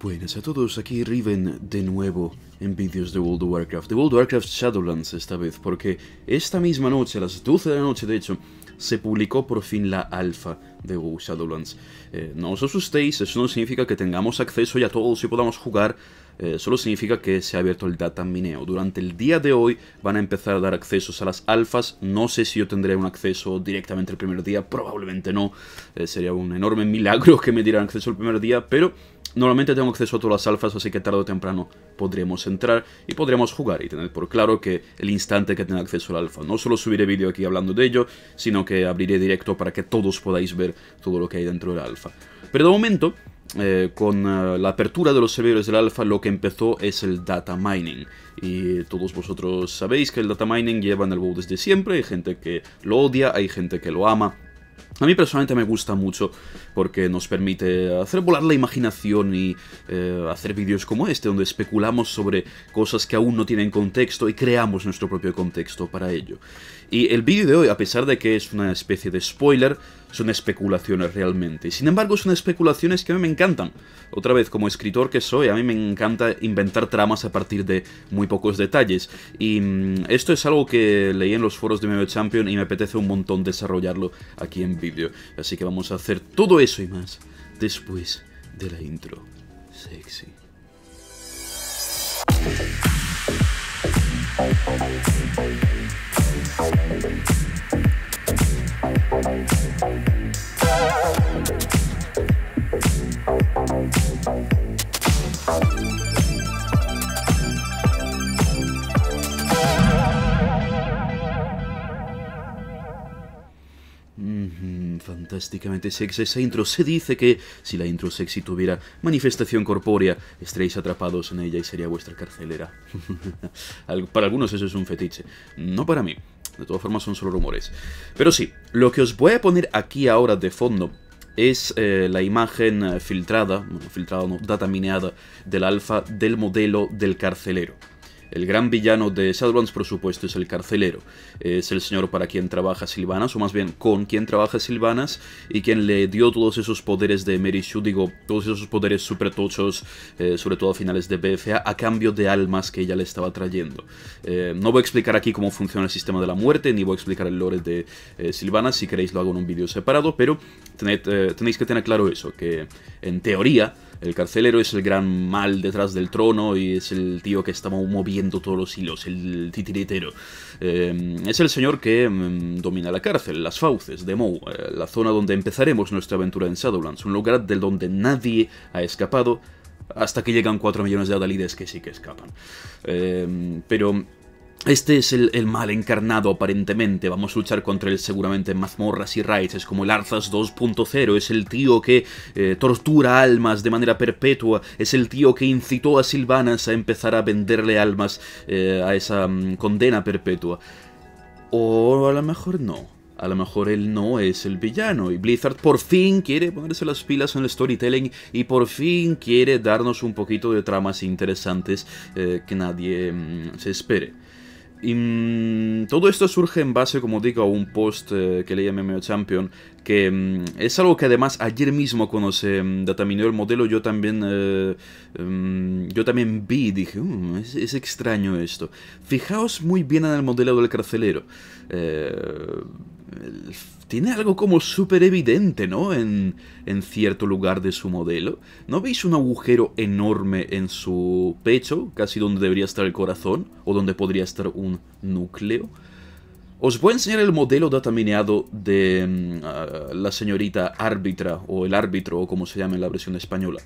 Buenas a todos, aquí Riven de nuevo en vídeos de World of Warcraft, de World of Warcraft Shadowlands esta vez, porque esta misma noche, a las 12 de la noche de hecho, se publicó por fin la alfa de Shadowlands. Eh, no os asustéis, eso no significa que tengamos acceso ya a todos y podamos jugar, eh, solo significa que se ha abierto el data mineo. Durante el día de hoy van a empezar a dar accesos a las alfas. No sé si yo tendré un acceso directamente el primer día, probablemente no. Eh, sería un enorme milagro que me dieran acceso el primer día, pero Normalmente tengo acceso a todas las alfas, así que tarde o temprano podremos entrar y podremos jugar y tener por claro que el instante que tenga acceso al alfa, no solo subiré vídeo aquí hablando de ello, sino que abriré directo para que todos podáis ver todo lo que hay dentro del alfa. Pero de momento, eh, con eh, la apertura de los servidores del alfa lo que empezó es el data mining y todos vosotros sabéis que el data mining lleva en el WoW desde siempre hay gente que lo odia hay gente que lo ama a mí personalmente me gusta mucho porque nos permite hacer volar la imaginación y eh, hacer vídeos como este, donde especulamos sobre cosas que aún no tienen contexto y creamos nuestro propio contexto para ello. Y el vídeo de hoy, a pesar de que es una especie de spoiler, son especulaciones realmente. Sin embargo, son especulaciones que a mí me encantan. Otra vez, como escritor que soy, a mí me encanta inventar tramas a partir de muy pocos detalles. Y mm, esto es algo que leí en los foros de Meme Champion y me apetece un montón desarrollarlo aquí en vídeo. Así que vamos a hacer todo eso y más después de la intro. Sexy fantásticamente sexy esa intro. Se dice que si la intro sexy tuviera manifestación corpórea, estaréis atrapados en ella y sería vuestra carcelera. para algunos eso es un fetiche, no para mí. De todas formas son solo rumores. Pero sí, lo que os voy a poner aquí ahora de fondo es eh, la imagen eh, filtrada, filtrada no, data mineada del alfa del modelo del carcelero. El gran villano de Shadowlands, por supuesto, es el carcelero. Es el señor para quien trabaja Silvanas, o más bien con quien trabaja Silvanas, y quien le dio todos esos poderes de Merishu, digo, todos esos poderes super tochos, eh, sobre todo a finales de BFA, a cambio de almas que ella le estaba trayendo. Eh, no voy a explicar aquí cómo funciona el sistema de la muerte, ni voy a explicar el lore de Silvana. Eh, Silvanas, si queréis lo hago en un vídeo separado, pero tenéis que tener claro eso, que en teoría el carcelero es el gran mal detrás del trono y es el tío que está moviendo todos los hilos, el titiritero. Eh, es el señor que mm, domina la cárcel, las fauces de Mo, eh, la zona donde empezaremos nuestra aventura en Shadowlands, un lugar del donde nadie ha escapado hasta que llegan 4 millones de adalides que sí que escapan. Eh, pero este es el, mal encarnado, aparentemente. Vamos a luchar contra él seguramente en mazmorras y raids. Es como el Arthas 2.0. Es el tío que eh, tortura almas de manera perpetua. Es el tío que incitó a Silvanas a empezar a venderle almas eh, a esa mm, condena perpetua. O a lo mejor no. A lo mejor él no es el villano y Blizzard por fin quiere ponerse las pilas en el storytelling y por fin quiere darnos un poquito de tramas interesantes eh, que nadie mm, se espere. Y mm, todo esto surge en base, como digo, a un post eh, que leí llama MMO Champion, que mm, es algo que además ayer mismo cuando se mm, determinó el modelo yo también, eh, yo también vi y dije, uh, es, es, extraño esto. Fijaos muy bien en el modelo del carcelero. Eh, tiene algo como súper evidente, ¿no? En, cierto lugar de su modelo. ¿No veis un agujero enorme en su pecho, casi donde debería estar el corazón, o donde podría estar un núcleo? Os voy a enseñar el modelo datamineado de mm, ah, la señorita árbitra, o el árbitro, o como se llama en la versión española.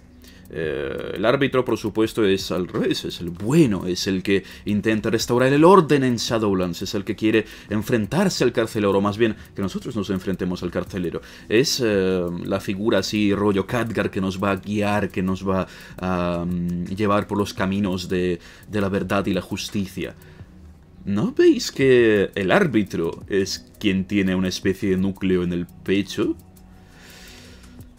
Eh, el árbitro, por supuesto, es al revés, es el bueno, es el que intenta restaurar el orden en Shadowlands, es el que quiere enfrentarse al carcelero, o más bien que nosotros nos enfrentemos al carcelero. Es eh, la figura así, rollo Khadgar, que nos va a guiar, que nos va a mm, llevar por los caminos de, de la verdad y la justicia. ¿No veis que el árbitro es quien tiene una especie de núcleo en el pecho?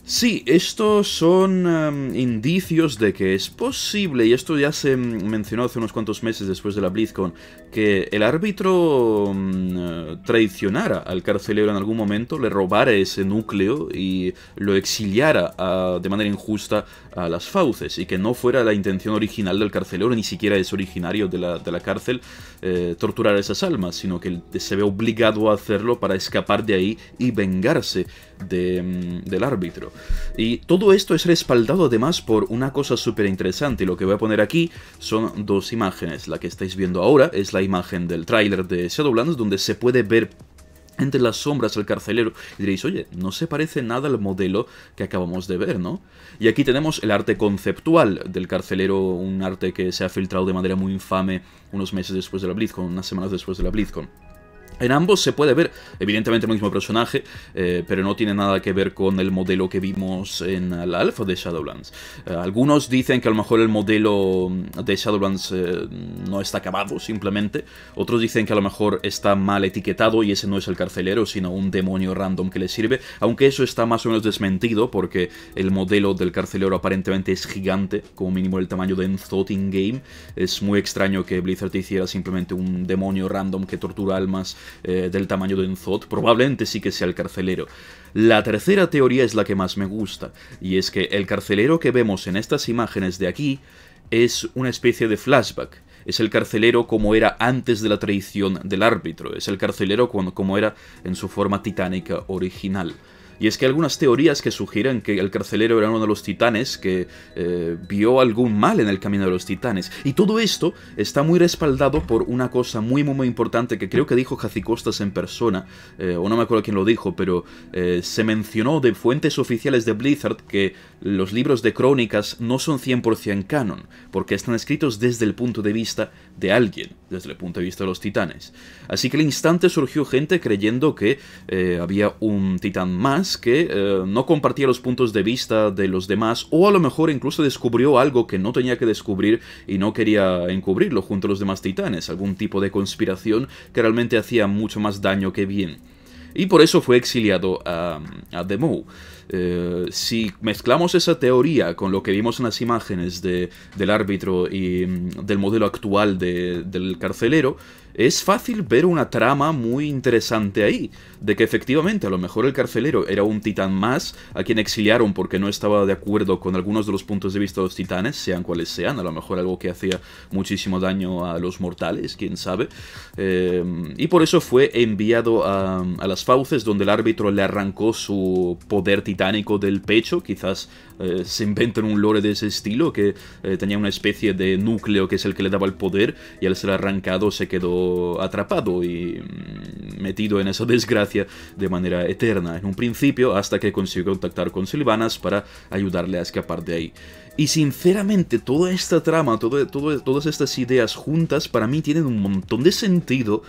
Sí, estos son em, indicios de que es posible, y esto ya se mencionó hace unos cuantos meses después de la BlizzCon, que el árbitro mm, eh, traicionara al carcelero en algún momento, le robara ese núcleo y lo exiliara de manera injusta a las fauces, y que no fuera la intención original del carcelero, ni siquiera es originario de la, cárcel, eh, torturar a esas almas, sino que se ve obligado a hacerlo para escapar de ahí y vengarse mm, del árbitro. Y todo esto es respaldado además por una cosa súper interesante, lo que voy a poner aquí son dos imágenes. La que estáis viendo ahora es la imagen del tráiler de Shadowlands, donde se puede ver entre las sombras el carcelero y diréis, oye, no se parece nada al modelo que acabamos de ver, ¿no? Y aquí tenemos el arte conceptual del carcelero, un arte que se ha filtrado de manera muy infame unos meses después de la BlizzCon, unas semanas después de la BlizzCon. En ambos se puede ver, evidentemente, el mismo personaje, eh, pero no tiene nada que ver con el modelo que vimos en la alfa de Shadowlands. Eh, algunos dicen que a lo mejor el modelo de Shadowlands eh, no está acabado, simplemente. Otros dicen que a lo mejor está mal etiquetado y ese no es el carcelero, sino un demonio random que le sirve. Aunque eso está más o menos desmentido, porque el modelo del carcelero aparentemente es gigante, como mínimo el tamaño de in Game. Es muy extraño que Blizzard hiciera simplemente un demonio random que tortura almas eh, del tamaño de un probablemente sí que sea el carcelero. La tercera teoría es la que más me gusta, y es que el carcelero que vemos en estas imágenes de aquí es una especie de flashback. Es el carcelero como era antes de la traición del árbitro, es el carcelero como era en su forma titánica original. Y es que hay algunas teorías que sugieren que el carcelero era uno de los titanes que eh, vio algún mal en el camino de los titanes. Y todo esto está muy respaldado por una cosa muy, muy, muy importante que creo que dijo costas en persona, eh, o no me acuerdo quién lo dijo, pero eh, se mencionó de fuentes oficiales de Blizzard que los libros de crónicas no son 100% canon, porque están escritos desde el punto de vista de alguien, desde el punto de vista de los titanes. Así que al instante surgió gente creyendo que había un titán más, que eh, no compartía los puntos de vista de los demás o a lo mejor incluso descubrió algo que no tenía que descubrir y no quería encubrirlo junto a los demás titanes, algún tipo de conspiración que realmente hacía mucho más daño que bien. Y por eso fue exiliado a, The eh, si mezclamos esa teoría con lo que vimos en las imágenes del árbitro y mm, del modelo actual del carcelero, es fácil ver una trama muy interesante ahí, de que efectivamente a lo mejor el carcelero era un titán más a quien exiliaron porque no estaba de acuerdo con algunos de los puntos de vista de los titanes, sean cuales sean, a lo mejor algo que hacía muchísimo daño a los mortales, quién sabe, eh, y por eso fue enviado a, las fauces donde el árbitro le arrancó su poder titánico del pecho, quizás eh, se inventen un lore de ese estilo, que eh, tenía una especie de núcleo que es el que le daba el poder y al ser arrancado se quedó atrapado y mm, metido en esa desgracia de manera eterna en un principio hasta que consigue contactar con Silvanas para ayudarle a escapar de ahí. Y sinceramente, toda esta trama, todo, todas estas ideas juntas para mí tienen un montón de sentido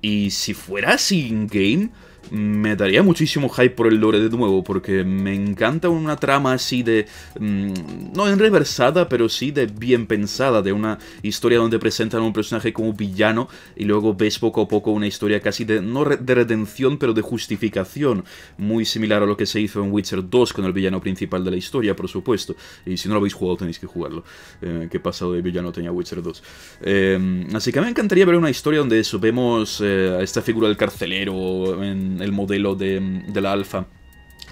y si fuera así in-game, me daría muchísimo hype por el lore de nuevo, porque me encanta una trama así de... Mm, no en reversada, pero sí de bien pensada, de una historia donde presentan a un personaje como villano y luego ves poco a poco una historia casi de... no de redención, pero de justificación, muy similar a lo que se hizo en Witcher 2 con el villano principal de la historia, por supuesto. Y si no lo habéis jugado, tenéis que jugarlo. Eh, qué pasado de villano tenía Witcher 2. Eh, así que me encantaría ver una historia donde eso, vemos eh, a esta figura del carcelero en el modelo de, mm, la alfa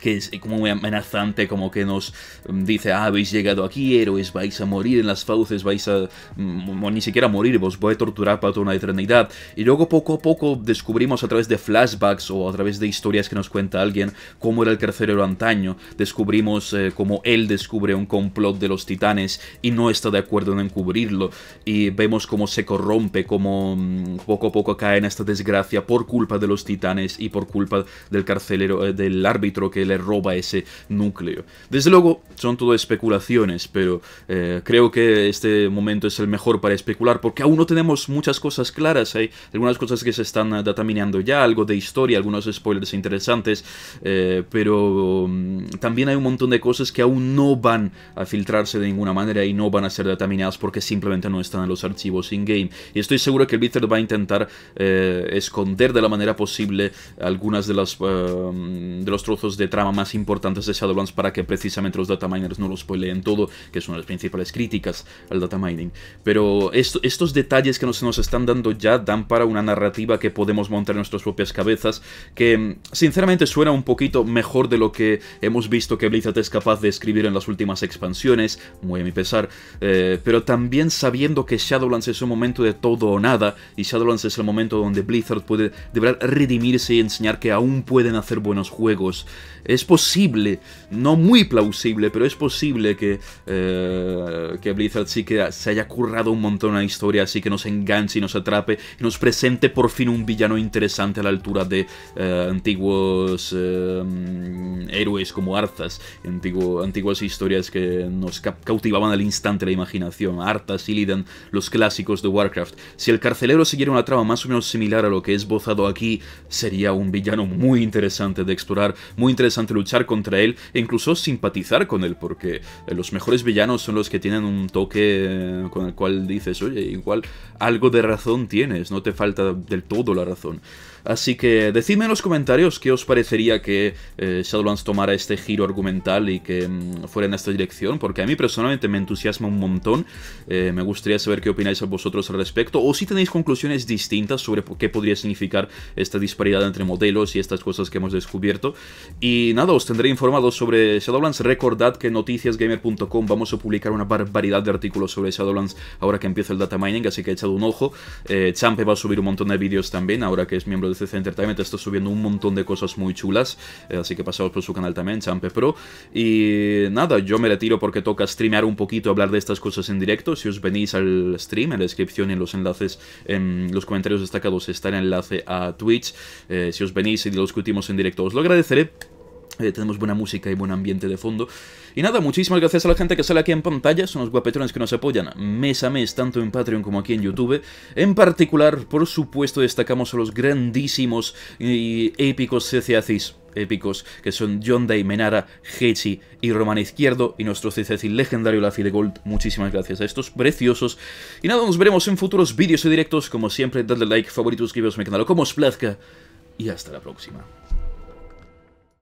que es como muy amenazante, como que nos mm, dice, ah, habéis llegado aquí, héroes, vais a morir en las fauces, vais a... Mm, ni siquiera morir, os voy a torturar para toda una eternidad. Y luego poco a poco descubrimos a través de flashbacks o a través de historias que nos cuenta alguien cómo era el carcelero antaño. Descubrimos eh, cómo él descubre un complot de los titanes y no está de acuerdo en encubrirlo. Y vemos cómo se corrompe, cómo mm, poco a poco cae en esta desgracia por culpa de los titanes y por culpa del carcelero, eh, del árbitro que le roba ese núcleo. Desde luego, son todo especulaciones, pero eh, creo que este momento es el mejor para especular porque aún no tenemos muchas cosas claras. Hay algunas cosas que se están eh, datamineando ya, algo de historia, algunos spoilers interesantes, eh, pero mm, también hay un montón de cosas que aún no van a filtrarse de ninguna manera y no van a ser dataminadas porque simplemente no están en los archivos in-game. Y estoy seguro que el Blizzard va a intentar esconder de la manera posible algunas de las mm, de los trozos de más importantes de Shadowlands para que precisamente los dataminers no lo spoileen todo, que es una de las principales críticas al datamining. Pero estos detalles que nos, nos están dando ya dan para una narrativa que podemos montar en nuestras propias cabezas, que mm, sinceramente suena un poquito mejor de lo que hemos visto que Blizzard es capaz de escribir en las últimas expansiones, muy a mi pesar, eh, pero también sabiendo que Shadowlands es un momento de todo o nada, y Shadowlands es el momento donde Blizzard puede de redimirse y enseñar que aún pueden hacer buenos juegos. Es posible, no muy plausible, pero es posible que, eh, que Blizzard sí que se haya currado un montón la historia, así que nos enganche y nos atrape y nos presente por fin un villano interesante a la altura de eh, antiguos eh, héroes como Arthas, antiguas historias que nos cautivaban al instante la imaginación. Arthas, Illidan, los clásicos de Warcraft. Si el carcelero siguiera una trama más o menos similar a lo que es esbozado aquí, sería un villano muy interesante de explorar, muy interesante luchar contra él e incluso simpatizar con él, porque eh, los mejores villanos son los que tienen un toque eh, con el cual dices, oye, igual algo de razón tienes, no te falta del todo la razón. Así que decidme en los comentarios qué os parecería que eh, Shadowlands tomara este giro argumental y que mm, fuera en esta dirección, porque a mí personalmente me entusiasma un montón. Eh, me gustaría saber qué opináis a vosotros al respecto, o si tenéis conclusiones distintas sobre qué podría significar esta disparidad entre modelos y estas cosas que hemos descubierto. Y nada, os tendré informados sobre Shadowlands. Recordad que en noticiasgamer.com vamos a publicar una barbaridad de artículos sobre Shadowlands ahora que empieza el data mining, así que echad un ojo. Eh, Champe va a subir un montón de vídeos también, ahora que es miembro de CC este Entertainment está subiendo un montón de cosas muy chulas, eh, así que pasaos por su canal también, Champe Pro. Y nada, yo me retiro porque toca streamear un poquito, hablar de estas cosas en directo. Si os venís al stream, en la descripción y en los enlaces, en los comentarios destacados está el enlace a Twitch. Eh, si os venís y lo discutimos en directo, os lo agradeceré. Eh, tenemos buena música y buen ambiente de fondo. Y nada, muchísimas gracias a la gente que sale aquí en pantalla, son los guapetrones que nos apoyan mes a mes, tanto en Patreon como aquí en YouTube. En particular, por supuesto, destacamos a los grandísimos y épicos CCACs épicos, que son John Day, Menara, Hechi y Romana Izquierdo, y nuestro CCC legendario Lafi de Gold. Muchísimas gracias a estos preciosos. Y nada, nos veremos en futuros vídeos y directos. Como siempre, dadle like, favorito, suscribiros a mi canal, como os plazca. Y hasta la próxima.